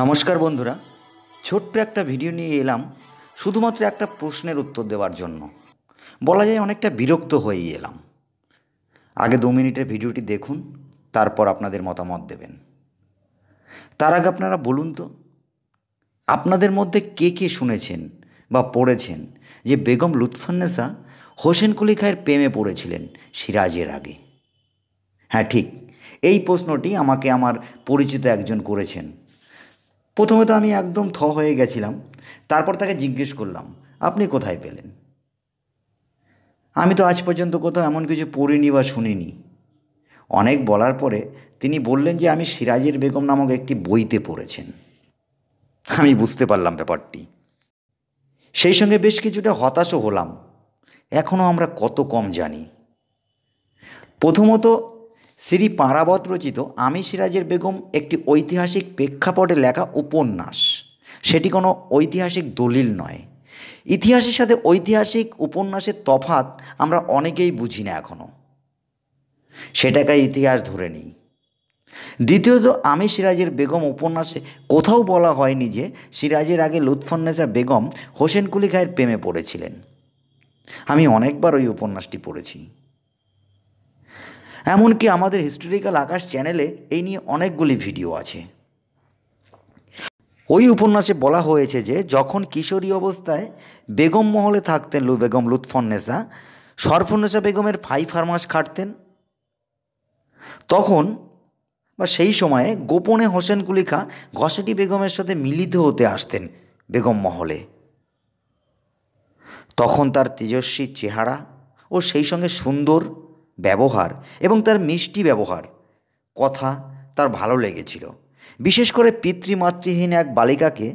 নমস্কার বন্ধুরা ছোট্ট একটা ভিডিও নিয়ে এলাম শুধুমাত্র একটা প্রশ্নের উত্তর দেওয়ার জন্য বলা যায় অনেকটা বিরক্ত হয়েই এলাম আগে দু মিনিটের ভিডিওটি দেখুন তারপর আপনাদের মতামত দেবেন তার আগে আপনারা বলুন তো আপনাদের মধ্যে কে কে শুনেছেন বা পড়েছেন যে বেগম লুৎফান্নেসা হোসেন কুলি খায়ের প্রেমে পড়েছিলেন সিরাজের আগে হ্যাঁ ঠিক এই প্রশ্নটি আমাকে আমার পরিচিত একজন করেছেন প্রথমে তো আমি একদম থ হয়ে গেছিলাম তারপর তাকে জিজ্ঞেস করলাম আপনি কোথায় পেলেন আমি তো আজ পর্যন্ত কোথাও এমন কিছু পড়িনি বা শুনিনি অনেক বলার পরে তিনি বললেন যে আমি সিরাজের বেগম নামক একটি বইতে পড়েছেন আমি বুঝতে পারলাম ব্যাপারটি সেই সঙ্গে বেশ কিছুটা হতাশও হলাম এখনও আমরা কত কম জানি প্রথমত শ্রী পাড়াবত রচিত আমি সিরাজের বেগম একটি ঐতিহাসিক প্রেক্ষাপটে লেখা উপন্যাস সেটি কোনো ঐতিহাসিক দলিল নয় ইতিহাসের সাথে ঐতিহাসিক উপন্যাসের তফাত আমরা অনেকেই বুঝি না এখনও সেটাকে ইতিহাস ধরে নিই দ্বিতীয়ত আমি সিরাজের বেগম উপন্যাসে কোথাও বলা হয়নি যে সিরাজের আগে লুৎফন্নেসা বেগম হোসেন কুলিখায়ের খায়ের প্রেমে পড়েছিলেন আমি অনেকবার ওই উপন্যাসটি পড়েছি এমনকি আমাদের হিস্টোরিক্যাল আকাশ চ্যানেলে এই নিয়ে অনেকগুলি ভিডিও আছে ওই উপন্যাসে বলা হয়েছে যে যখন কিশোরী অবস্থায় বেগম মহলে থাকতেন লু বেগম লুৎফন্নেসা সরফন্নেসা বেগমের ফাই ফার্মাস খাটতেন তখন বা সেই সময়ে গোপনে হোসেন কুলিখা ঘসেটি বেগমের সাথে মিলিত হতে আসতেন বেগম মহলে তখন তার তেজস্বী চেহারা ও সেই সঙ্গে সুন্দর ব্যবহার এবং তার মিষ্টি ব্যবহার কথা তার ভালো লেগেছিল বিশেষ করে পিতৃমাতৃহীন এক বালিকাকে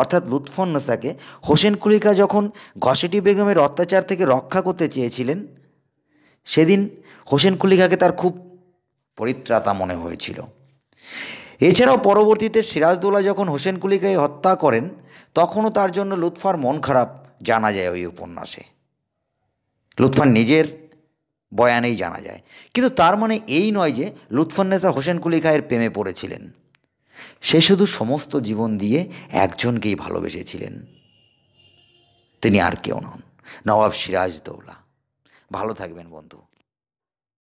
অর্থাৎ লুৎফন্নসাকে হোসেন কুলিকা যখন ঘসেটি বেগমের অত্যাচার থেকে রক্ষা করতে চেয়েছিলেন সেদিন হোসেন কুলিকাকে তার খুব পরিত্রাতা মনে হয়েছিল এছাড়াও পরবর্তীতে সিরাজদোলা যখন হোসেন কুলিকাকে হত্যা করেন তখনও তার জন্য লুৎফার মন খারাপ জানা যায় ওই উপন্যাসে লুৎফার নিজের বয়ানেই জানা যায় কিন্তু তার মানে এই নয় যে লুৎফন্নেসা হোসেন কুলিখায়ের প্রেমে পড়েছিলেন সে শুধু সমস্ত জীবন দিয়ে একজনকেই ভালোবেসেছিলেন তিনি আর কেউ নন নবাব সিরাজ দৌলা ভালো থাকবেন বন্ধু